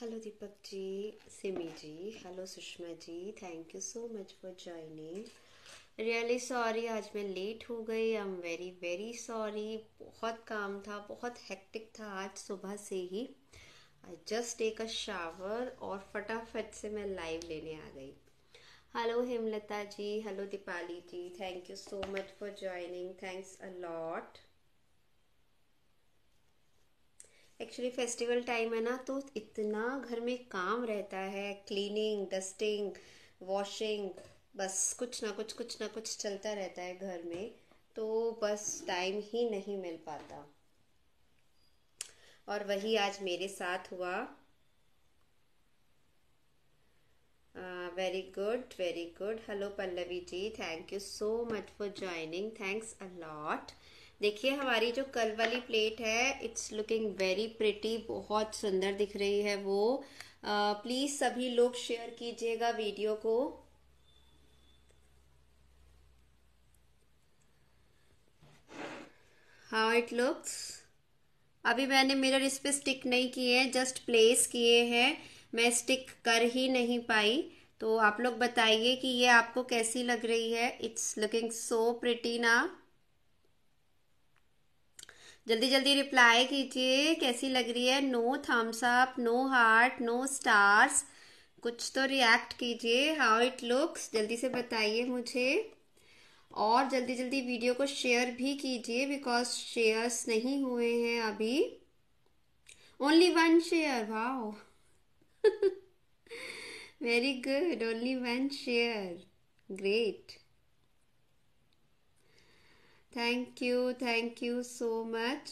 hello Deepak ji Simi ji hello Sushma ji thank you so much for joining really sorry आज मैं late हो गई I am very very sorry बहुत काम था बहुत हेक्टिक था आज सुबह से ही I just take a shower और फटाफट से मैं लाइव लेने आ गई hello Hemlata ji hello Deepali ji thank you so much for joining thanks a lot actually festival time है ना तो इतना घर में काम रहता है क्लीनिंग डस्टिंग वॉशिंग बस कुछ ना कुछ कुछ ना कुछ चलता रहता है घर में तो बस टाइम ही नहीं मिल पाता और वही आज मेरे साथ हुआ very good very good hello Pallavi ji thank you so much for joining thanks a lot देखिए हमारी जो कल वाली प्लेट है इट्स लुकिंग वेरी प्रिटी बहुत सुंदर दिख रही है वो प्लीज़ सभी लोग शेयर कीजिएगा वीडियो को हाउ इट लुक्स अभी मैंने मिरर इस पर स्टिक नहीं किए हैं जस्ट प्लेस किए हैं मैं स्टिक कर ही नहीं पाई तो आप लोग बताइए कि ये आपको कैसी लग रही है इट्स लुकिंग सो प्रिटी ना जल्दी जल्दी रिप्लाई कीजिए कैसी लग रही है no thumbs up no heart no stars कुछ तो रिएक्ट कीजिए हाउ इट लुक्स जल्दी से बताइए मुझे और जल्दी जल्दी वीडियो को शेयर भी कीजिए बिकॉज शेयर्स नहीं हुए हैं अभी only one share wow very good only one share great thank you thank you so much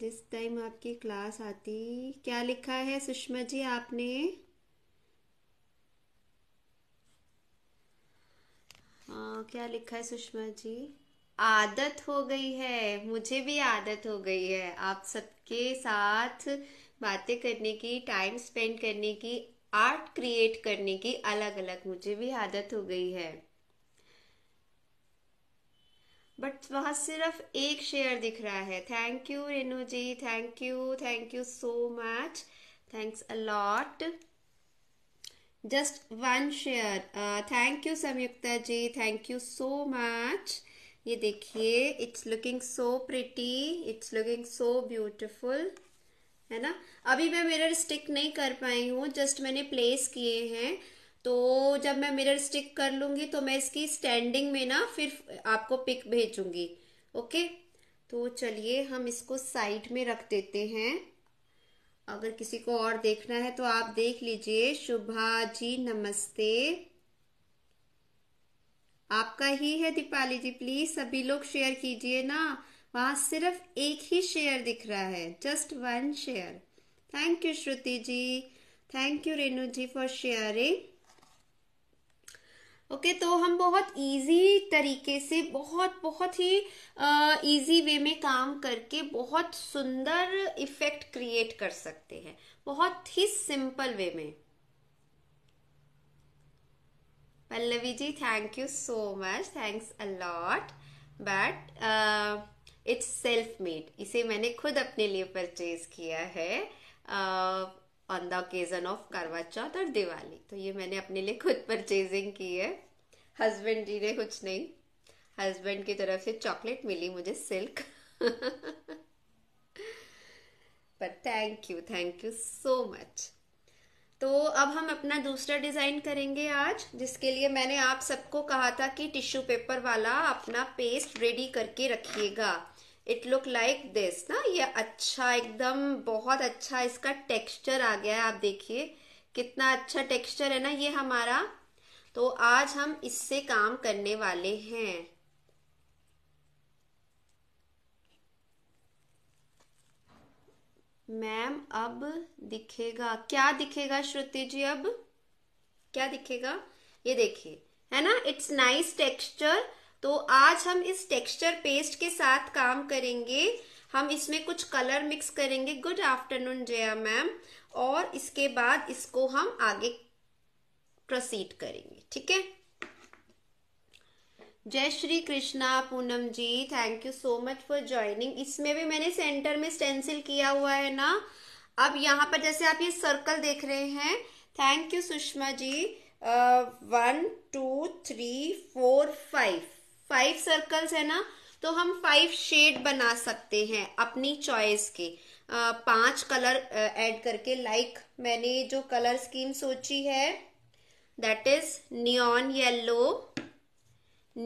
जिस टाइम आपकी क्लास आती क्या लिखा है सुषमा जी आपने आ, क्या लिखा है सुषमा जी आदत हो गई है मुझे भी आदत हो गई है आप सबके साथ बातें करने की टाइम स्पेंड करने की आर्ट क्रिएट करने की अलग अलग मुझे भी आदत हो गई है बट वहाँ सिर्फ एक शेयर दिख रहा है thank you Renu ji thank you thank you so much thanks a lot just one share thank you Sanyukta ji thank you so much ये देखिए it's looking so pretty it's looking so beautiful है ना अभी मैं मिरर स्टिक नहीं कर पाई हूँ जस्ट मैंने प्लेस किए हैं तो जब मैं मिरर स्टिक कर लूँगी तो मैं इसकी स्टैंडिंग में ना फिर आपको पिक भेजूंगी ओके तो चलिए हम इसको साइड में रख देते हैं अगर किसी को और देखना है तो आप देख लीजिए शुभा जी नमस्ते आपका ही है दीपाली जी प्लीज सभी लोग शेयर कीजिए ना वहाँ सिर्फ एक ही शेयर दिख रहा है just one share thank you Shruti ji thank you Renu ji for sharing okay तो हम बहुत इजी तरीके से बहुत बहुत ही इजी uh, वे में काम करके बहुत सुंदर इफेक्ट क्रिएट कर सकते हैं बहुत ही सिंपल वे में Pallavi ji thank you so much thanks a lot but it's self made इसे मैंने खुद अपने लिए परचेज किया है ऑन द ओकेजन ऑफ करवा चौथ और दिवाली तो ये मैंने अपने लिए खुद परचेजिंग की है हस्बैंड जी ने कुछ नहीं हस्बैंड की तरफ से चॉकलेट मिली मुझे सिल्क पर thank you thank you so much तो अब हम अपना दूसरा डिज़ाइन करेंगे आज जिसके लिए मैंने आप सबको कहा था कि टिश्यू पेपर वाला अपना पेस्ट रेडी करके रखिएगा इट लुक लाइक दिस ना ये अच्छा एकदम बहुत अच्छा इसका टेक्सचर आ गया है आप देखिए कितना अच्छा टेक्सचर है ना ये हमारा तो आज हम इससे काम करने वाले हैं मैम अब दिखेगा क्या दिखेगा श्रुति जी अब क्या दिखेगा ये देखिए है ना इट्स नाइस टेक्सचर तो आज हम इस टेक्सचर पेस्ट के साथ काम करेंगे हम इसमें कुछ कलर मिक्स करेंगे गुड आफ्टरनून जया मैम और इसके बाद इसको हम आगे प्रोसीड करेंगे ठीक है जय Shri Krishna Poonam ji thank you so much for joining इसमें भी मैंने सेंटर में स्टेंसिल किया हुआ है ना अब यहाँ पर जैसे आप ये सर्कल देख रहे हैं thank you Sushma ji one two three four five five circles है ना तो हम फाइव शेड बना सकते हैं अपनी चॉइस के पांच कलर ऐड करके लाइक मैंने जो कलर स्कीम सोची है that is neon yellow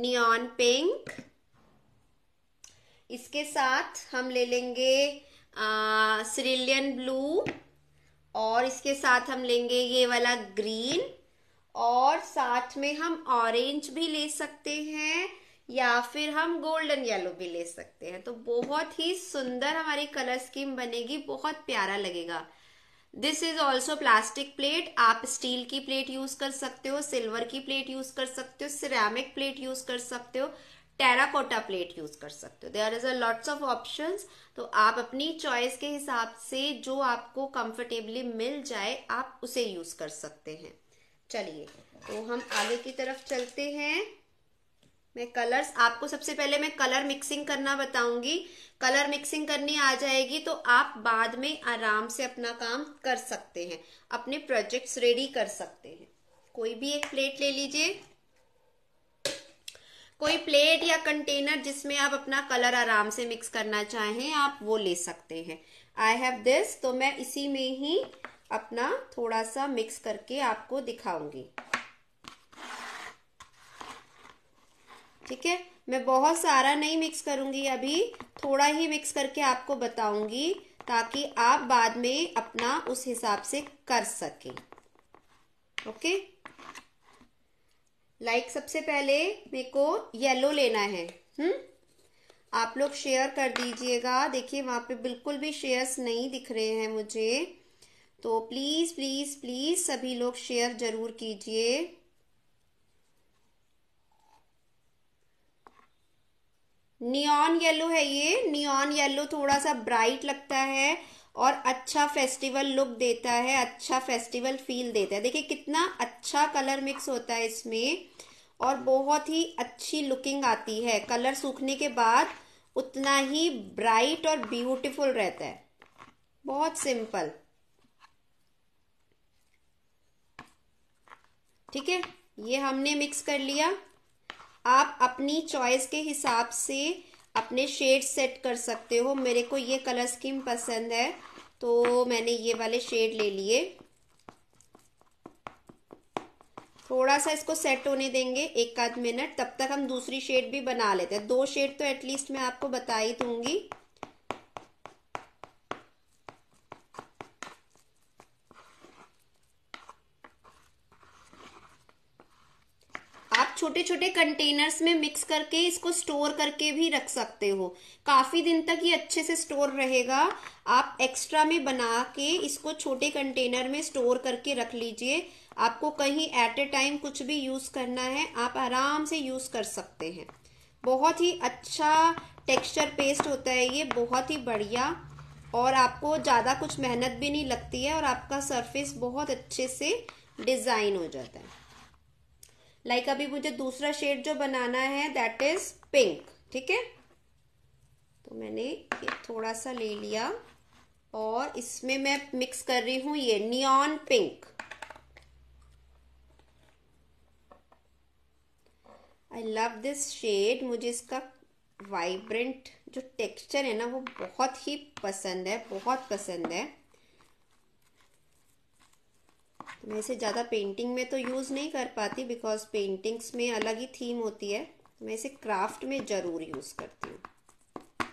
neon pink इसके साथ हम ले लेंगे सिरिलियन ब्लू और इसके साथ हम लेंगे ये वाला ग्रीन और साथ में हम ऑरेंज भी ले सकते हैं या फिर हम गोल्डन येलो भी ले सकते हैं तो बहुत ही सुंदर हमारी कलर स्कीम बनेगी बहुत प्यारा लगेगा this is also plastic plate आप स्टील की प्लेट यूज कर सकते हो सिल्वर की प्लेट यूज कर सकते हो सिरामिक प्लेट यूज कर सकते हो टेराकोटा प्लेट यूज कर सकते हो there is a lots of option तो आप अपनी चॉइस के हिसाब से जो आपको कंफर्टेबली मिल जाए आप उसे यूज कर सकते हैं चलिए तो हम आगे की तरफ चलते हैं मैं कलर्स आपको सबसे पहले मैं कलर मिक्सिंग करना बताऊंगी कलर मिक्सिंग करनी आ जाएगी तो आप बाद में आराम से अपना काम कर सकते हैं अपने प्रोजेक्ट्स रेडी कर सकते हैं कोई भी एक प्लेट ले लीजिए कोई प्लेट या कंटेनर जिसमें आप अपना कलर आराम से मिक्स करना चाहें आप वो ले सकते हैं आई हैव दिस तो मैं इसी में ही अपना थोड़ा सा मिक्स करके आपको दिखाऊंगी ठीक है मैं बहुत सारा नहीं मिक्स करूंगी अभी थोड़ा ही मिक्स करके आपको बताऊंगी ताकि आप बाद में अपना उस हिसाब से कर सकें ओके लाइक सबसे पहले मेरे को येलो लेना है हम्म आप लोग शेयर कर दीजिएगा देखिए वहां पे बिल्कुल भी शेयर्स नहीं दिख रहे हैं मुझे तो प्लीज प्लीज प्लीज सभी लोग शेयर जरूर कीजिए नियॉन येलो है ये नियॉन येलो थोड़ा सा ब्राइट लगता है और अच्छा फेस्टिवल लुक देता है अच्छा फेस्टिवल फील देता है देखिए कितना अच्छा कलर मिक्स होता है इसमें और बहुत ही अच्छी लुकिंग आती है कलर सूखने के बाद उतना ही ब्राइट और ब्यूटीफुल रहता है बहुत सिंपल ठीक है ये हमने मिक्स कर लिया आप अपनी चॉइस के हिसाब से अपने शेड सेट कर सकते हो मेरे को ये कलर स्कीम पसंद है तो मैंने ये वाले शेड ले लिए थोड़ा सा इसको सेट होने देंगे एक आध मिनट तब तक हम दूसरी शेड भी बना लेते हैं दो शेड तो एटलीस्ट मैं आपको बता ही दूंगी छोटे छोटे कंटेनर्स में मिक्स करके इसको स्टोर करके भी रख सकते हो काफ़ी दिन तक ये अच्छे से स्टोर रहेगा आप एक्स्ट्रा में बना के इसको छोटे कंटेनर में स्टोर करके रख लीजिए आपको कहीं एट ए टाइम कुछ भी यूज़ करना है आप आराम से यूज़ कर सकते हैं बहुत ही अच्छा टेक्सचर पेस्ट होता है ये बहुत ही बढ़िया और आपको ज़्यादा कुछ मेहनत भी नहीं लगती है और आपका सरफेस बहुत अच्छे से डिज़ाइन हो जाता है लाइक अभी मुझे दूसरा शेड जो बनाना है दैट इज पिंक ठीक है तो मैंने ये थोड़ा सा ले लिया और इसमें मैं मिक्स कर रही हूं ये neon pink I love this shade मुझे इसका वाइब्रेंट जो टेक्सचर है ना वो बहुत ही पसंद है बहुत पसंद है वैसे ज़्यादा पेंटिंग में तो यूज़ नहीं कर पाती बिकॉज पेंटिंग्स में अलग ही थीम होती है मैं इसे क्राफ्ट में ज़रूर यूज़ करती हूँ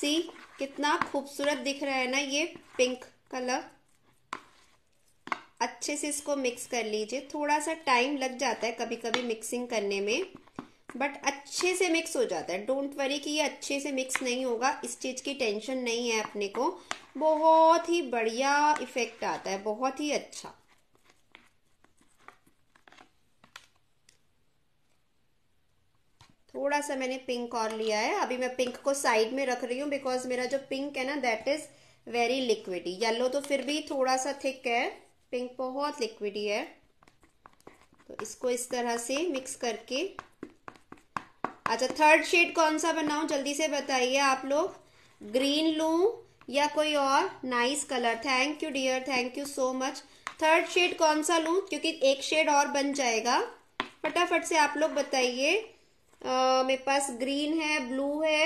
सी कितना खूबसूरत दिख रहा है ना ये पिंक कलर अच्छे से इसको मिक्स कर लीजिए थोड़ा सा टाइम लग जाता है कभी कभी मिक्सिंग करने में बट अच्छे से मिक्स हो जाता है डोंट वरी कि ये अच्छे से मिक्स नहीं होगा इस चीज़ की टेंशन नहीं है अपने को बहुत ही बढ़िया इफेक्ट आता है बहुत ही अच्छा थोड़ा सा मैंने पिंक और लिया है अभी मैं पिंक को साइड में रख रही हूँ बिकॉज मेरा जो पिंक है ना that is very liquidy yellow तो फिर भी थोड़ा सा थिक है पिंक बहुत लिक्विडी है तो इसको इस तरह से मिक्स करके अच्छा थर्ड शेड कौन सा बनाऊ जल्दी से बताइए आप लोग ग्रीन लू या कोई और nice colour thank you dear thank you so much third shade कौन सा लू क्योंकि एक शेड और बन जाएगा फटाफट से आप लोग बताइए मेरे पास ग्रीन है ब्लू है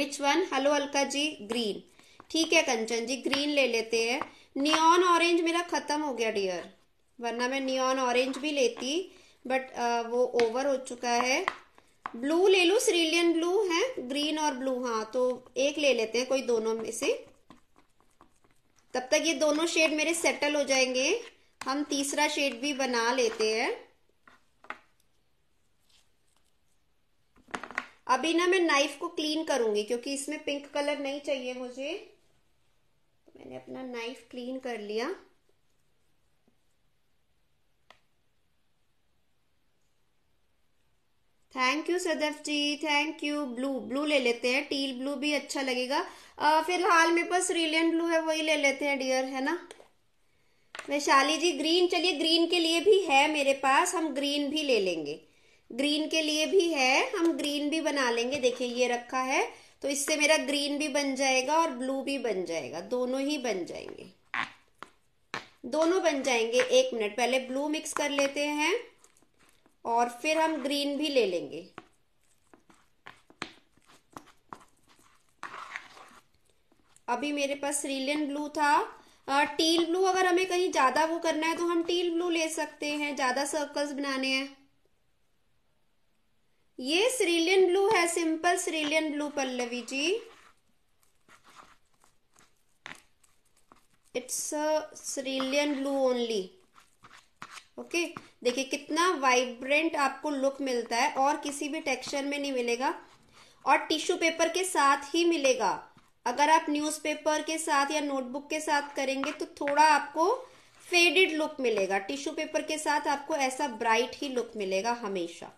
which one hello Alka ji green ठीक है कंचन जी ग्रीन ले लेते हैं नियॉन ऑरेंज मेरा ख़त्म हो गया डियर वरना मैं नियॉन ऑरेंज भी लेती बट आ, वो ओवर हो चुका है ब्लू ले लू सीरिलियन ब्लू है ग्रीन और ब्लू हाँ तो एक ले लेते हैं कोई दोनों में से तब तक ये दोनों शेड मेरे सेटल हो जाएंगे हम तीसरा शेड भी बना लेते हैं अभी ना मैं नाइफ को क्लीन करूंगी क्योंकि इसमें पिंक कलर नहीं चाहिए मुझे मैंने अपना नाइफ क्लीन कर लिया thank you Sadaf ji thank you blue blue ले लेते हैं टील ब्लू भी अच्छा लगेगा फिलहाल मेरे पास रिलियन ब्लू है वही ले लेते हैं डियर है ना वैशाली जी ग्रीन चलिए ग्रीन के लिए भी है मेरे पास हम ग्रीन भी ले लेंगे ग्रीन के लिए भी है हम ग्रीन भी बना लेंगे देखिए ये रखा है तो इससे मेरा ग्रीन भी बन जाएगा और ब्लू भी बन जाएगा दोनों ही बन जाएंगे दोनों बन जाएंगे एक मिनट पहले ब्लू मिक्स कर लेते हैं और फिर हम ग्रीन भी ले लेंगे अभी मेरे पास सरिलियन ब्लू था टील ब्लू अगर हमें कहीं ज्यादा वो करना है तो हम टील ब्लू ले सकते हैं ज्यादा सर्कल्स बनाने हैं ये सरिलियन ब्लू है simple cerulean blue Pallavi ji it's cerulean blue only okay देखिए कितना वाइब्रेंट आपको लुक मिलता है और किसी भी टेक्सचर में नहीं मिलेगा और टिश्यू पेपर के साथ ही मिलेगा अगर आप न्यूज़पेपर के साथ या नोटबुक के साथ करेंगे तो थोड़ा आपको फेडेड लुक मिलेगा टिश्यू पेपर के साथ आपको ऐसा ब्राइट ही लुक मिलेगा हमेशा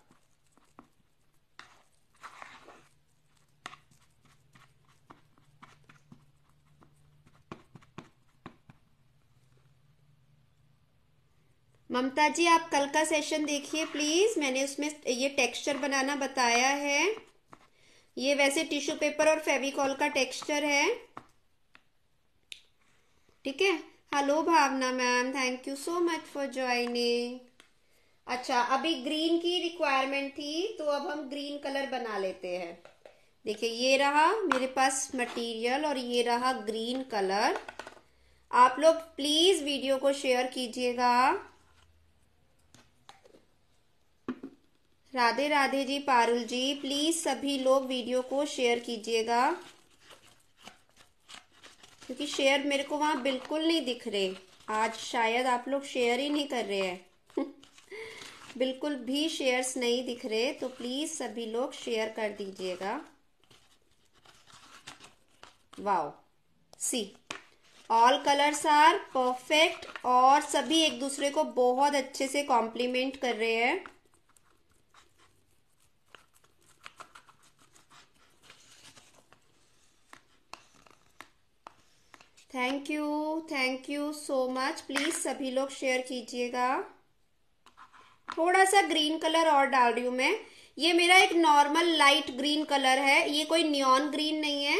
ममता जी आप कल का सेशन देखिए प्लीज मैंने उसमें ये टेक्सचर बनाना बताया है ये वैसे टिश्यू पेपर और फेविकॉल का टेक्सचर है ठीक है hello Bhavna ma'am thank you so much for joining अच्छा अभी ग्रीन की रिक्वायरमेंट थी तो अब हम ग्रीन कलर बना लेते हैं देखिए ये रहा मेरे पास मटेरियल और ये रहा ग्रीन कलर आप लोग प्लीज वीडियो को शेयर कीजिएगा राधे राधे जी पारुल जी प्लीज़ सभी लोग वीडियो को शेयर कीजिएगा क्योंकि शेयर मेरे को वहां बिल्कुल नहीं दिख रहे आज शायद आप लोग शेयर ही नहीं कर रहे हैं बिल्कुल भी शेयर्स नहीं दिख रहे तो प्लीज़ सभी लोग शेयर कर दीजिएगा wow see all colours are perfect और सभी एक दूसरे को बहुत अच्छे से कॉम्प्लीमेंट कर रहे हैं thank you thank you so much please सभी लोग शेयर कीजिएगा थोड़ा सा ग्रीन कलर और डाल रही हूँ मैं ये मेरा एक नॉर्मल लाइट ग्रीन कलर है ये कोई न्योन ग्रीन नहीं है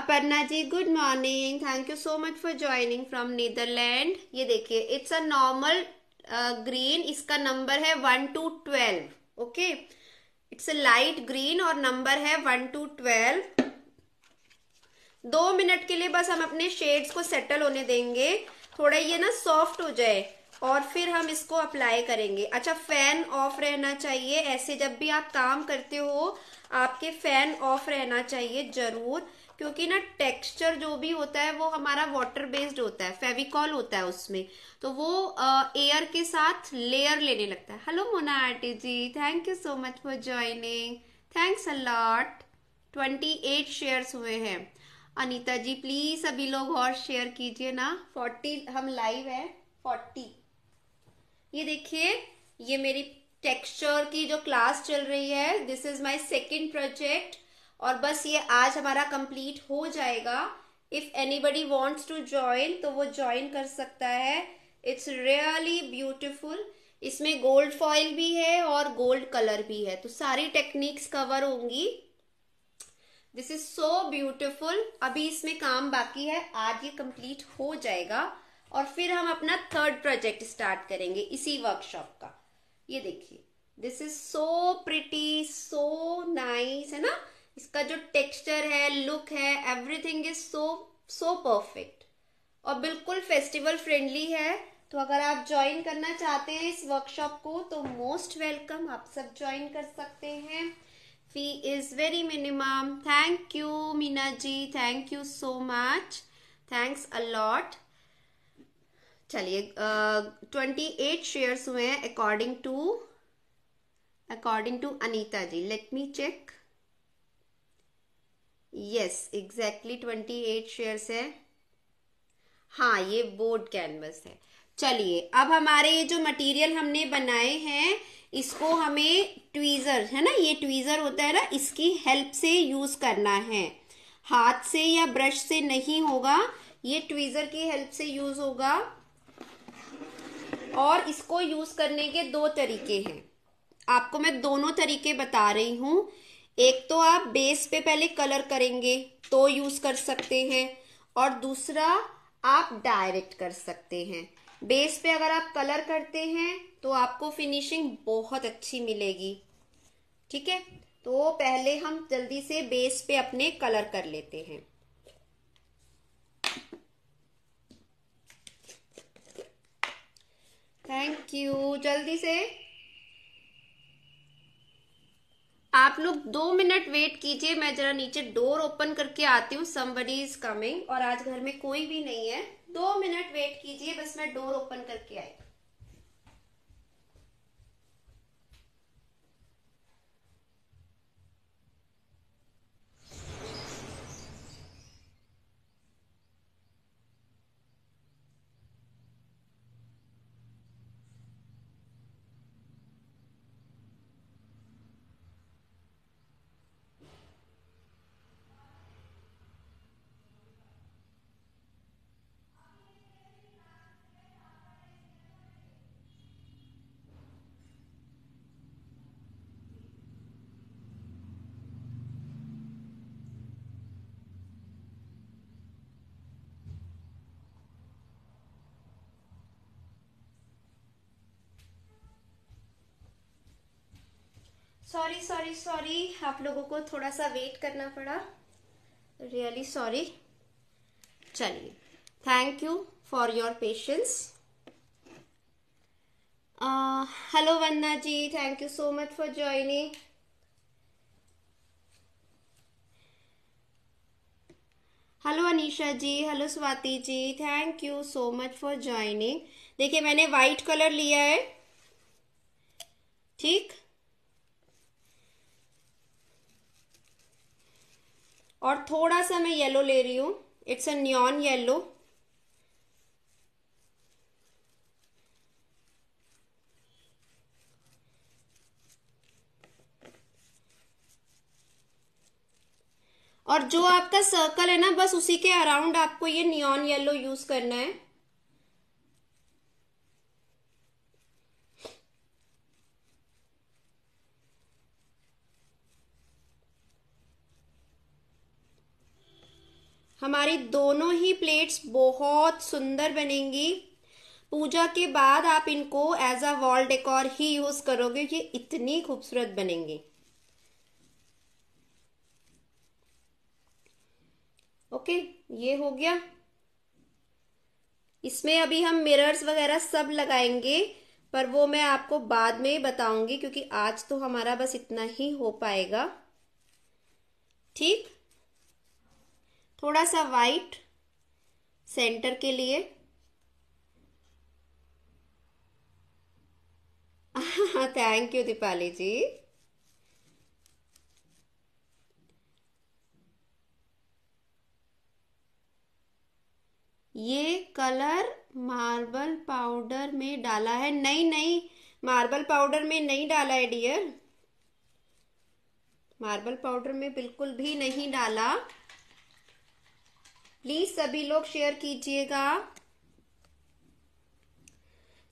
Aparna ji good morning thank you so much for joining from Netherland ये देखिए इट्स अ नॉर्मल ग्रीन इसका नंबर है one two twelve okay it's a light green और नंबर है वन टू ट्वेल्व दो मिनट के लिए बस हम अपने शेड्स को सेटल होने देंगे थोड़ा ये ना सॉफ्ट हो जाए और फिर हम इसको अप्लाई करेंगे अच्छा फैन ऑफ रहना चाहिए ऐसे जब भी आप काम करते हो आपके फैन ऑफ रहना चाहिए जरूर क्योंकि ना टेक्सचर जो भी होता है वो हमारा वाटर बेस्ड होता है फेविकॉल होता है उसमें तो वो एयर के साथ लेयर लेने लगता है hello Mona aunty ji thank you so much for joining thanks a lot twenty eight shares हुए हैं अनीता जी प्लीज सभी लोग और शेयर कीजिए ना फोर्टी हम लाइव है फोर्टी ये देखिए ये मेरी टेक्सचर की जो क्लास चल रही है this is my second project और बस ये आज हमारा कंप्लीट हो जाएगा if anybody wants to join तो वो ज्वाइन कर सकता है इट्स रियली ब्यूटिफुल इसमें गोल्ड फॉइल भी है और गोल्ड कलर भी है तो सारी टेक्निक्स कवर होंगी दिस इज सो ब्यूटिफुल अभी इसमें काम बाकी है आज ये कंप्लीट हो जाएगा और फिर हम अपना थर्ड प्रोजेक्ट स्टार्ट करेंगे इसी वर्कशॉप का ये देखिए this is so pretty so nice है ना इसका जो टेक्सचर है लुक है everything is so so perfect और बिल्कुल फेस्टिवल फ्रेंडली है तो अगर आप ज्वाइन करना चाहते हैं इस वर्कशॉप को तो मोस्ट वेलकम आप सब ज्वाइन कर सकते हैं fee is very minimum thank you Meena ji thank you so much thanks a lot चलिए ट्वेंटी एट शेयर्स हुए हैं according to according to Anita ji let me check yes exactly twenty eight shares है हाँ ये बोर्ड कैनवस है चलिए अब हमारे ये जो मटेरियल हमने बनाए हैं इसको हमें ट्वीज़र है ना ये ट्वीज़र होता है ना इसकी हेल्प से यूज़ करना है हाथ से या ब्रश से नहीं होगा ये ट्वीज़र की हेल्प से यूज़ होगा और इसको यूज़ करने के दो तरीके हैं आपको मैं दोनों तरीके बता रही हूँ एक तो आप बेस पे पहले कलर करेंगे तो यूज़ कर सकते हैं और दूसरा आप डायरेक्ट कर सकते हैं बेस पे अगर आप कलर करते हैं तो आपको फिनिशिंग बहुत अच्छी मिलेगी ठीक है तो पहले हम जल्दी से बेस पे अपने कलर कर लेते हैं थैंक यू जल्दी से आप लोग दो मिनट वेट कीजिए मैं जरा नीचे डोर ओपन करके आती हूँ समबडी इज कमिंग और आज घर में कोई भी नहीं है दो मिनट वेट कीजिए बस मैं डोर ओपन करके आई सॉरी सॉरी सॉरी आप लोगों को थोड़ा सा वेट करना पड़ा रियली सॉरी चलिए thank you for your patience hello Vandana ji thank you so much for joining hello Anisha ji hello Swati ji thank you so much for joining देखिए मैंने वाइट कलर लिया है ठीक और थोड़ा सा मैं येलो ले रही हूं इट्स अ न्योन येलो और जो आपका सर्कल है ना बस उसी के अराउंड आपको ये नियॉन येलो यूज करना है हमारी दोनों ही प्लेट्स बहुत सुंदर बनेंगी पूजा के बाद आप इनको एज अ वॉल डेकोर ही यूज करोगे ये इतनी खूबसूरत बनेंगी ओके ये हो गया इसमें अभी हम मिरर्स वगैरह सब लगाएंगे पर वो मैं आपको बाद में बताऊंगी क्योंकि आज तो हमारा बस इतना ही हो पाएगा ठीक थोड़ा सा वाइट सेंटर के लिए थैंक यू दीपाली जी ये कलर मार्बल पाउडर में डाला है नहीं नहीं मार्बल पाउडर में नहीं डाला है डियर मार्बल पाउडर में बिल्कुल भी नहीं डाला प्लीज सभी लोग शेयर कीजिएगा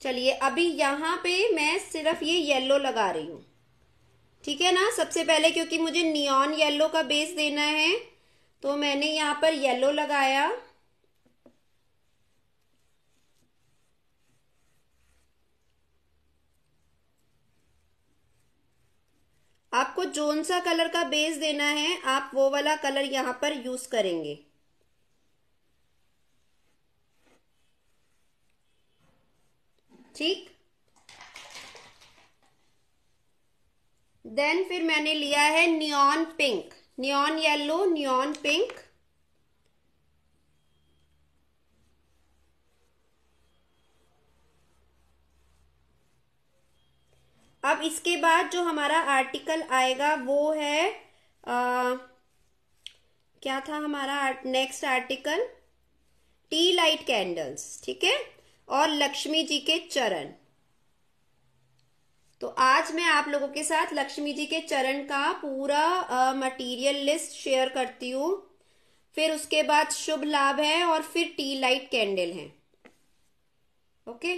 चलिए अभी यहाँ पे मैं सिर्फ ये येलो लगा रही हूँ ठीक है ना सबसे पहले क्योंकि मुझे नियॉन येलो का बेस देना है तो मैंने यहाँ पर येलो लगाया आपको जोन सा कलर का बेस देना है आप वो वाला कलर यहाँ पर यूज करेंगे ठीक देन फिर मैंने लिया है neon pink neon yellow neon pink अब इसके बाद जो हमारा आर्टिकल आएगा वो है आ, क्या था हमारा next article tea light candles ठीक है और लक्ष्मी जी के चरण तो आज मैं आप लोगों के साथ लक्ष्मी जी के चरण का पूरा मटेरियल लिस्ट शेयर करती हूं फिर उसके बाद शुभ लाभ है और फिर टी लाइट कैंडल है okay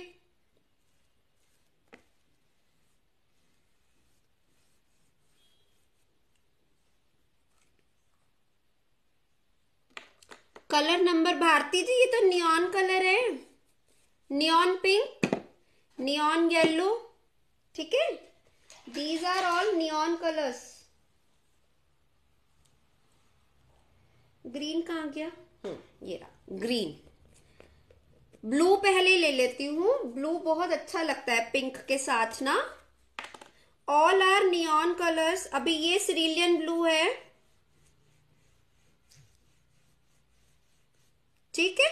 colour number Bharti ji ये तो नियॉन कलर है नियॉन पिंक नियॉन येलो ठीक है these are all neon colours green कहा गया हम्म, ये रहा ग्रीन ब्लू पहले ले लेती हूं ब्लू बहुत अच्छा लगता है पिंक के साथ ना ऑल आर नियॉन कलर्स अभी ये सीरिलियन ब्लू है ठीक है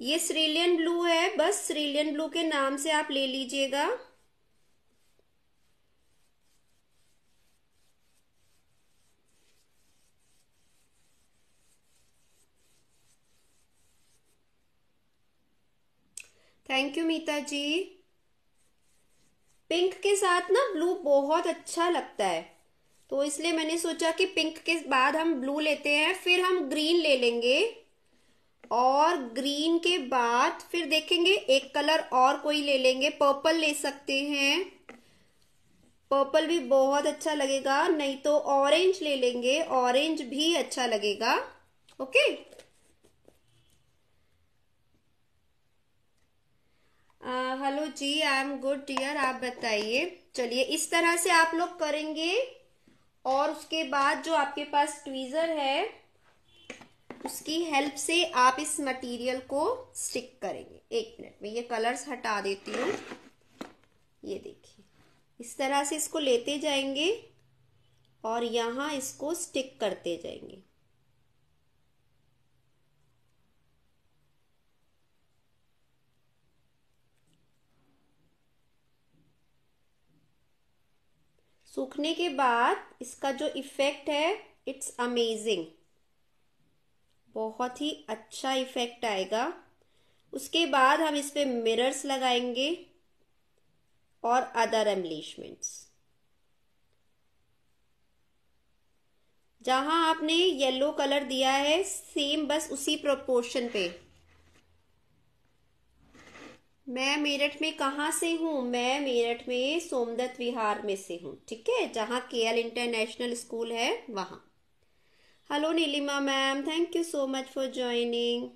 ये सीलियन ब्लू है बस सीरिलियन ब्लू के नाम से आप ले लीजिएगा thank you Meeta ji pink के साथ ना ब्लू बहुत अच्छा लगता है तो इसलिए मैंने सोचा कि पिंक के बाद हम ब्लू लेते हैं फिर हम ग्रीन ले लेंगे और ग्रीन के बाद फिर देखेंगे एक कलर और कोई ले लेंगे पर्पल ले सकते हैं पर्पल भी बहुत अच्छा लगेगा नहीं तो ऑरेंज ले लेंगे ऑरेंज भी अच्छा लगेगा ओके हेलो जी आई एम गुड डियर आप बताइए चलिए इस तरह से आप लोग करेंगे और उसके बाद जो आपके पास ट्वीजर है उसकी हेल्प से आप इस मटेरियल को स्टिक करेंगे एक मिनट में ये कलर्स हटा देती हूँ ये देखिए इस तरह से इसको लेते जाएंगे और यहाँ इसको स्टिक करते जाएंगे सूखने के बाद इसका जो इफेक्ट है इट्स अमेजिंग बहुत ही अच्छा इफेक्ट आएगा उसके बाद हम इस पर मिरर्स लगाएंगे और अदर एम्बलिशमेंट्स जहां आपने येलो कलर दिया है सेम बस उसी प्रोपोर्शन पे मैं मेरठ में कहा से हूं मैं मेरठ में सोमदत्त विहार में से हूं ठीक है जहां के एल इंटरनेशनल स्कूल है वहां hello Neelima ma'am thank you so much for joining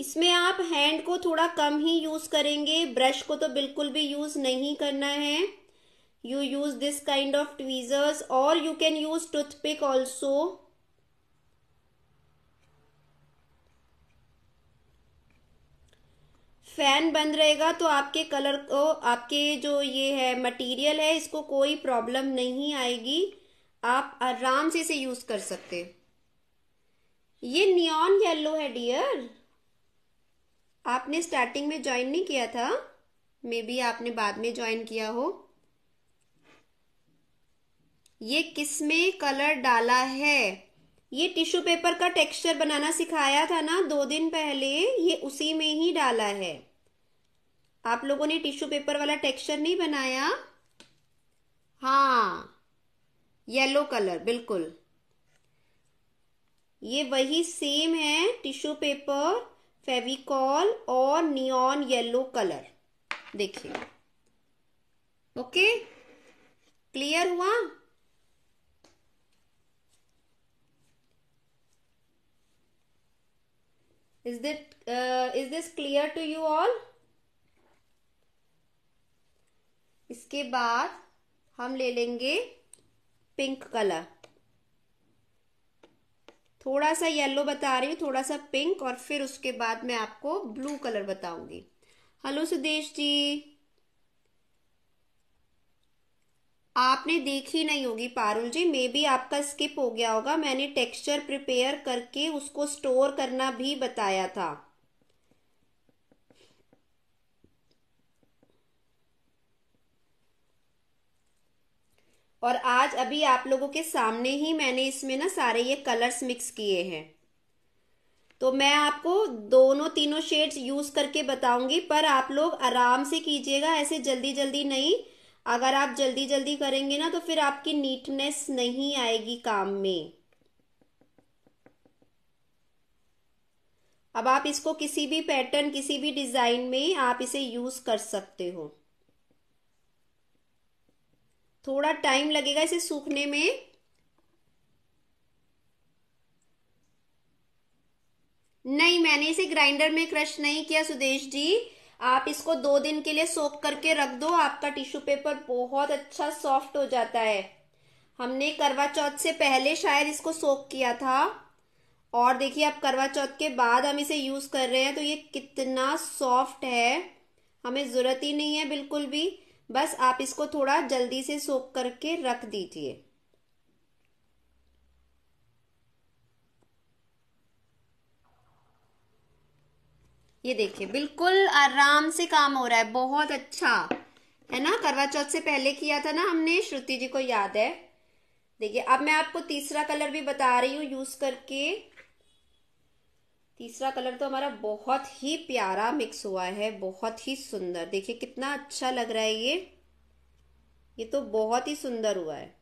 इसमें आप हैंड को थोड़ा कम ही यूज करेंगे ब्रश को तो बिल्कुल भी यूज नहीं करना है you use this kind of tweezers और you can use toothpick also fan बंद रहेगा तो आपके कलर को आपके जो ये है मटेरियल है इसको कोई प्रॉब्लम नहीं आएगी आप आराम से इसे यूज कर सकते ये नियॉन येलो है डियर आपने स्टार्टिंग में ज्वाइन नहीं किया था मे बी आपने बाद में ज्वाइन किया हो ये किस में कलर डाला है ये टिश्यू पेपर का टेक्सचर बनाना सिखाया था ना दो दिन पहले ये उसी में ही डाला है आप लोगों ने टिश्यू पेपर वाला टेक्सचर नहीं बनाया हाँ येलो कलर बिल्कुल ये वही सेम है टिश्यू पेपर फेविकॉल और नियॉन येलो कलर देखिए ओके क्लियर हुआ is that is this clear to you all इसके बाद हम ले लेंगे पिंक कलर थोड़ा सा येलो बता रही हूँ थोड़ा सा पिंक और फिर उसके बाद मैं आपको ब्लू कलर बताऊंगी हेलो सुदेश जी आपने देखी नहीं होगी पारुल जी मे बी आपका स्किप हो गया होगा मैंने टेक्सचर प्रिपेयर करके उसको स्टोर करना भी बताया था और आज अभी आप लोगों के सामने ही मैंने इसमें ना सारे ये कलर्स मिक्स किए हैं तो मैं आपको दोनों तीनों शेड्स यूज करके बताऊंगी पर आप लोग आराम से कीजिएगा ऐसे जल्दी जल्दी नहीं अगर आप जल्दी जल्दी करेंगे ना तो फिर आपकी नीटनेस नहीं आएगी काम में अब आप इसको किसी भी पैटर्न किसी भी डिजाइन में आप इसे यूज कर सकते हो थोड़ा टाइम लगेगा इसे सूखने में नहीं मैंने इसे ग्राइंडर में क्रश नहीं किया सुदेश जी आप इसको दो दिन के लिए सोख करके रख दो आपका टिश्यू पेपर बहुत अच्छा सॉफ्ट हो जाता है हमने करवा चौथ से पहले शायद इसको सोख किया था और देखिए अब करवा चौथ के बाद हम इसे यूज कर रहे हैं तो ये कितना सॉफ्ट है हमें जरूरत ही नहीं है बिल्कुल भी बस आप इसको थोड़ा जल्दी से सोख करके रख दीजिए ये देखिए बिल्कुल आराम से काम हो रहा है बहुत अच्छा है ना करवा चौथ से पहले किया था ना हमने श्रुति जी को याद है देखिए अब मैं आपको तीसरा कलर भी बता रही हूँ यूज करके तीसरा कलर तो हमारा बहुत ही प्यारा मिक्स हुआ है बहुत ही सुंदर देखिए कितना अच्छा लग रहा है ये ये तो बहुत ही सुंदर हुआ है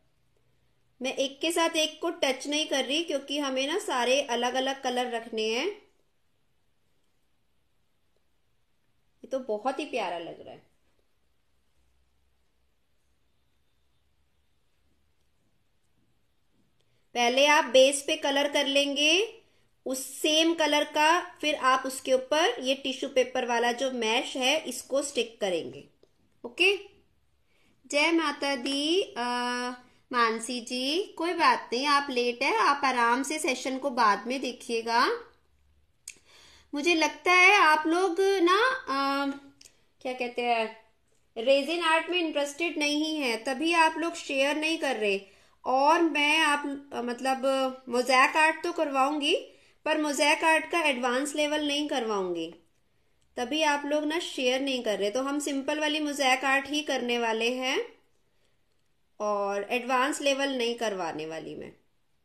मैं एक के साथ एक को टच नहीं कर रही क्योंकि हमें ना सारे अलग अलग कलर रखने हैं ये तो बहुत ही प्यारा लग रहा है पहले आप बेस पे कलर कर लेंगे उस सेम कलर का फिर आप उसके ऊपर ये टिश्यू पेपर वाला जो मैश है इसको स्टिक करेंगे ओके जय माता दी आ, मानसी जी कोई बात नहीं आप लेट है आप आराम से सेशन को बाद में देखिएगा मुझे लगता है आप लोग ना आ, क्या कहते हैं रेजिन आर्ट में इंटरेस्टेड नहीं है तभी आप लोग शेयर नहीं कर रहे और मैं आप मतलब मोजैक आर्ट तो करवाऊंगी पर मोजैक आर्ट का एडवांस लेवल नहीं करवाऊंगी तभी आप लोग ना शेयर नहीं कर रहे तो हम सिंपल वाली मोजैक आर्ट ही करने वाले हैं और एडवांस लेवल नहीं करवाने वाली मैं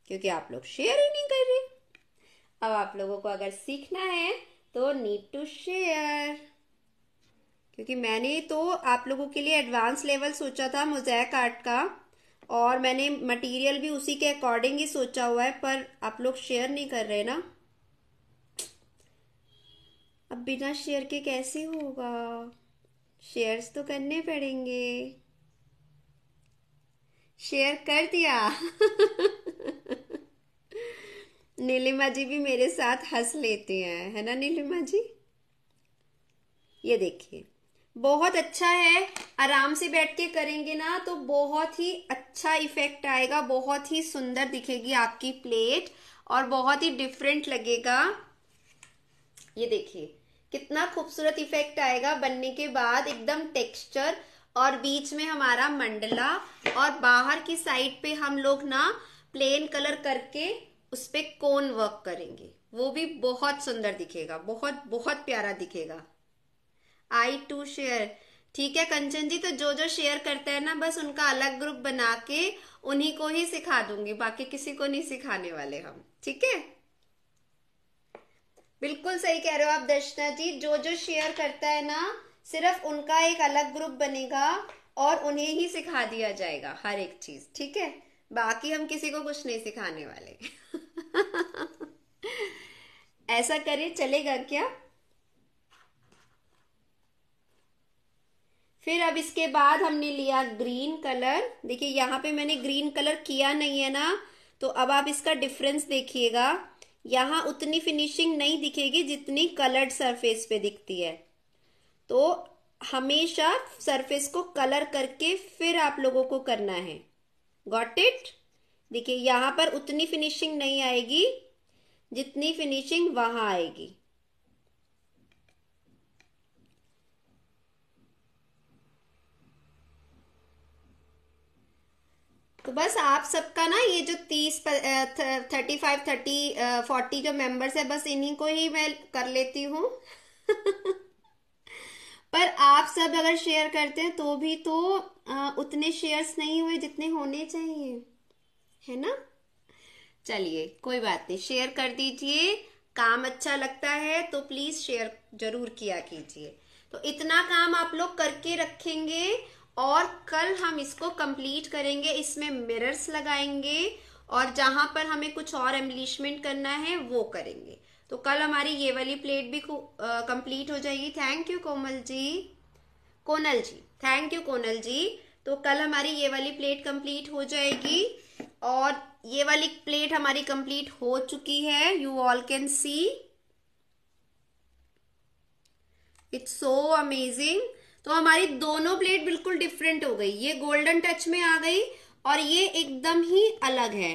क्योंकि आप लोग शेयर ही नहीं कर रहे अब आप लोगों को अगर सीखना है तो नीड टू शेयर क्योंकि मैंने तो आप लोगों के लिए एडवांस लेवल सोचा था मोजैक आर्ट का और मैंने मटेरियल भी उसी के अकॉर्डिंग ही सोचा हुआ है पर आप लोग शेयर नहीं कर रहे ना अब बिना शेयर के कैसे होगा शेयर्स तो करने पड़ेंगे शेयर कर दिया नीलिमा जी भी मेरे साथ हंस लेती हैं है ना नीलिमा जी ये देखिए बहुत अच्छा है आराम से बैठ के करेंगे ना तो बहुत ही अच्छा इफेक्ट आएगा बहुत ही सुंदर दिखेगी आपकी प्लेट और बहुत ही डिफरेंट लगेगा ये देखिए कितना खूबसूरत इफेक्ट आएगा बनने के बाद एकदम टेक्सचर और बीच में हमारा मंडला और बाहर की साइड पे हम लोग ना प्लेन कलर करके उस पर कोन वर्क करेंगे वो भी बहुत सुंदर दिखेगा बहुत बहुत प्यारा दिखेगा आई टू शेयर ठीक है कंचन जी तो जो जो शेयर करते हैं ना बस उनका अलग ग्रुप बना के उन्हीं को ही सिखा दूंगी बाकी किसी को नहीं सिखाने वाले हम ठीक है बिल्कुल सही कह रहे हो आप दर्शना जी जो जो शेयर करता है ना सिर्फ उनका एक अलग ग्रुप बनेगा और उन्हें ही सिखा दिया जाएगा हर एक चीज ठीक है बाकी हम किसी को कुछ नहीं सिखाने वाले ऐसा करें चलेगा क्या फिर अब इसके बाद हमने लिया ग्रीन कलर देखिए यहाँ पे मैंने ग्रीन कलर किया नहीं है ना तो अब आप इसका डिफरेंस देखिएगा यहाँ उतनी फिनिशिंग नहीं दिखेगी जितनी कलर्ड सरफेस पे दिखती है तो हमेशा सरफेस को कलर करके फिर आप लोगों को करना है गॉट इट देखिए यहाँ पर उतनी फिनिशिंग नहीं आएगी जितनी फिनिशिंग वहाँ आएगी तो बस आप सबका ना ये जो तीस थर्टी फाइव थर्टी फोर्टी जो मेंबर्स है बस इन्हीं को ही मैं कर लेती हूँ पर आप सब अगर शेयर करते हैं तो भी तो आ, उतने शेयर्स नहीं हुए जितने होने चाहिए है ना चलिए कोई बात नहीं शेयर कर दीजिए काम अच्छा लगता है तो प्लीज शेयर जरूर किया कीजिए तो इतना काम आप लोग करके रखेंगे और कल हम इसको कंप्लीट करेंगे इसमें मिरर्स लगाएंगे और जहां पर हमें कुछ और एम्बलिशमेंट करना है वो करेंगे तो कल हमारी ये वाली प्लेट भी कंप्लीट हो जाएगी thank you Komal ji Konal ji thank you Konal ji तो कल हमारी ये वाली प्लेट कंप्लीट हो जाएगी और ये वाली प्लेट हमारी कंप्लीट हो चुकी है you all can see it's so amazing तो हमारी दोनों प्लेट बिल्कुल डिफरेंट हो गई ये गोल्डन टच में आ गई और ये एकदम ही अलग है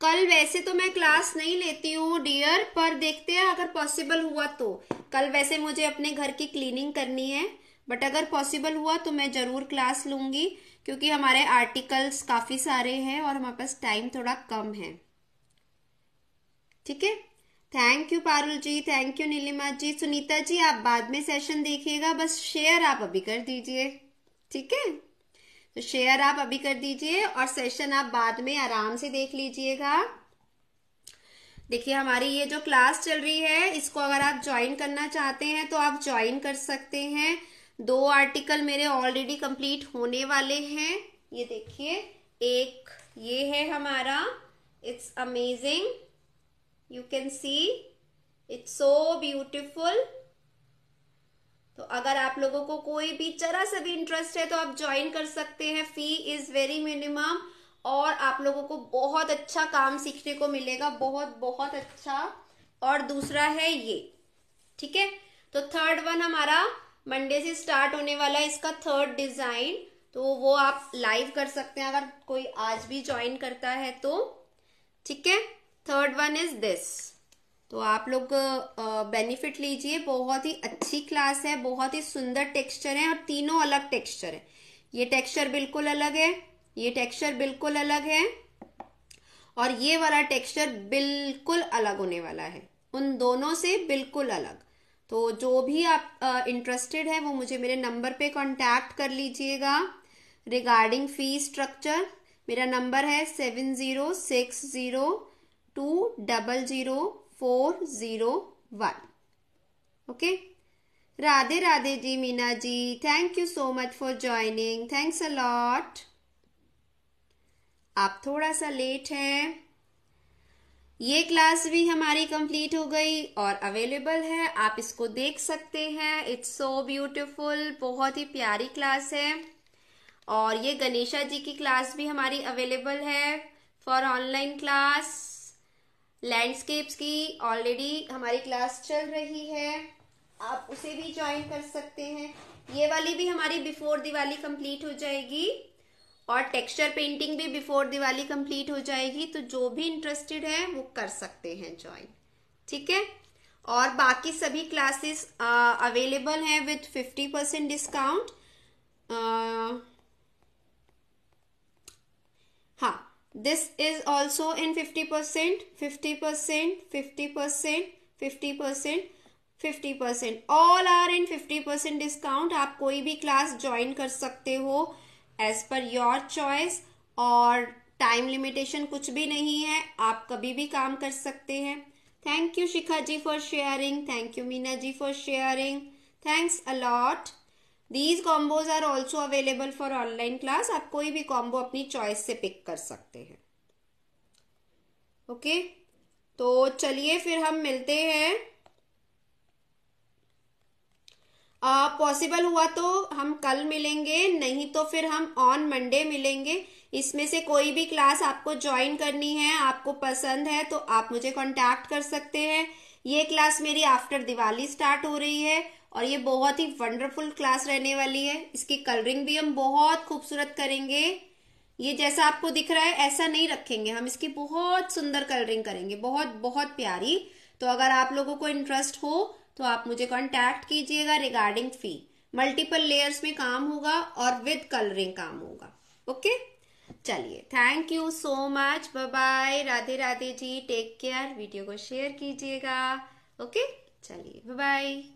कल वैसे तो मैं क्लास नहीं लेती हूँ डियर पर देखते हैं अगर पॉसिबल हुआ तो कल वैसे मुझे अपने घर की क्लीनिंग करनी है बट अगर पॉसिबल हुआ तो मैं जरूर क्लास लूंगी क्योंकि हमारे आर्टिकल्स काफी सारे हैं और हमारे पास टाइम थोड़ा कम है ठीक है thank you Parul ji thank you Neelima ji Sunita ji आप बाद में सेशन देखिएगा बस शेयर आप अभी कर दीजिए ठीक है तो शेयर आप अभी कर दीजिए और सेशन आप बाद में आराम से देख लीजिएगा देखिए हमारी ये जो क्लास चल रही है इसको अगर आप ज्वाइन करना चाहते हैं तो आप ज्वाइन कर सकते हैं दो आर्टिकल मेरे ऑलरेडी कंप्लीट होने वाले हैं ये देखिए एक ये है हमारा it's amazing you can see it's so beautiful तो अगर आप लोगों को कोई भी जरा सा भी इंटरेस्ट है तो आप ज्वाइन कर सकते हैं फी इज वेरी मिनिमम और आप लोगों को बहुत अच्छा काम सीखने को मिलेगा बहुत बहुत अच्छा और दूसरा है ये ठीक है तो थर्ड वन हमारा मंडे से स्टार्ट होने वाला है इसका थर्ड डिजाइन तो वो आप लाइव कर सकते हैं अगर कोई आज भी ज्वाइन करता है तो ठीक है थर्ड वन इज दिस तो आप लोग बेनिफिट लीजिए बहुत ही अच्छी क्लास है बहुत ही सुंदर टेक्सचर है और तीनों अलग टेक्सचर है ये टेक्सचर बिल्कुल अलग है ये टेक्सचर बिल्कुल अलग है और ये वाला टेक्सचर बिल्कुल अलग होने वाला है उन दोनों से बिल्कुल अलग तो जो भी आप इंटरेस्टेड है वो मुझे मेरे नंबर पे कांटेक्ट कर लीजिएगा रिगार्डिंग फी स्ट्रक्चर मेरा नंबर है seven zero six zero two double zero four zero one okay Radhe Radhe ji Meena ji thank you so much for joining thanks a lot आप थोड़ा सा लेट हैं ये क्लास भी हमारी कंप्लीट हो गई और अवेलेबल है आप इसको देख सकते हैं इट्स सो ब्यूटीफुल बहुत ही प्यारी क्लास है और ये गणेशा जी की क्लास भी हमारी अवेलेबल है फॉर ऑनलाइन क्लास लैंडस्केप्स की ऑलरेडी हमारी क्लास चल रही है आप उसे भी ज्वाइन कर सकते हैं ये वाली भी हमारी बिफोर दिवाली कंप्लीट हो जाएगी और टेक्सचर पेंटिंग भी बिफोर दिवाली कंप्लीट हो जाएगी तो जो भी इंटरेस्टेड है वो कर सकते हैं ज्वाइन ठीक है और बाकी सभी क्लासेस अवेलेबल हैं विथ फिफ्टी परसेंट डिस्काउंट हाँ this is also in fifty percent fifty percent fifty percent fifty percent fifty percent all are in fifty percent discount आप कोई भी क्लास ज्वाइन कर सकते हो एज पर योर चॉइस और time limitation कुछ भी नहीं है आप कभी भी काम कर सकते हैं thank you Shikha ji for sharing thank you Meena ji for sharing thanks a lot these combos are also available for online class आप कोई भी कॉम्बो अपनी चॉइस से पिक कर सकते हैं ओके तो चलिए फिर हम मिलते हैं पॉसिबल हुआ तो हम कल मिलेंगे नहीं तो फिर हम ऑन मंडे मिलेंगे इसमें से कोई भी क्लास आपको ज्वाइन करनी है आपको पसंद है तो आप मुझे कांटेक्ट कर सकते हैं ये क्लास मेरी आफ्टर दिवाली स्टार्ट हो रही है और ये बहुत ही वंडरफुल क्लास रहने वाली है इसकी कलरिंग भी हम बहुत खूबसूरत करेंगे ये जैसा आपको दिख रहा है ऐसा नहीं रखेंगे हम इसकी बहुत सुंदर कलरिंग करेंगे बहुत बहुत प्यारी तो अगर आप लोगों को इंटरेस्ट हो तो आप मुझे कॉन्टैक्ट कीजिएगा रिगार्डिंग फी मल्टीपल लेयर्स में काम होगा और विद कलरिंग काम होगा ओके चलिए thank you so much bye bye Radhe Radhe ji take care video को शेयर कीजिएगा ओके चलिए बाय बाय